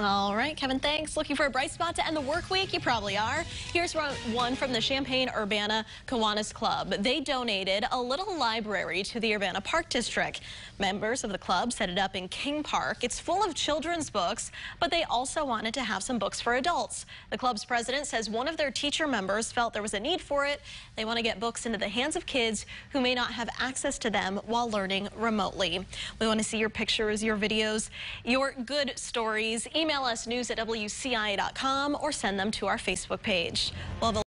All right, Kevin, thanks. Looking for a bright spot to end the work week? You probably are. Here's one from the Champaign-Urbana Kiwanis Club. They donated a little library to the Urbana Park District. Members of the club set it up in King Park. It's full of children's books, but they also wanted to have some books for adults. The club's president says one of their teacher members felt there was a need for it. They want to get books into the hands of kids who may not have access to them while learning remotely. We want to see your pictures, your videos, your good stories. Email us news at WCI.com or send them to our Facebook page.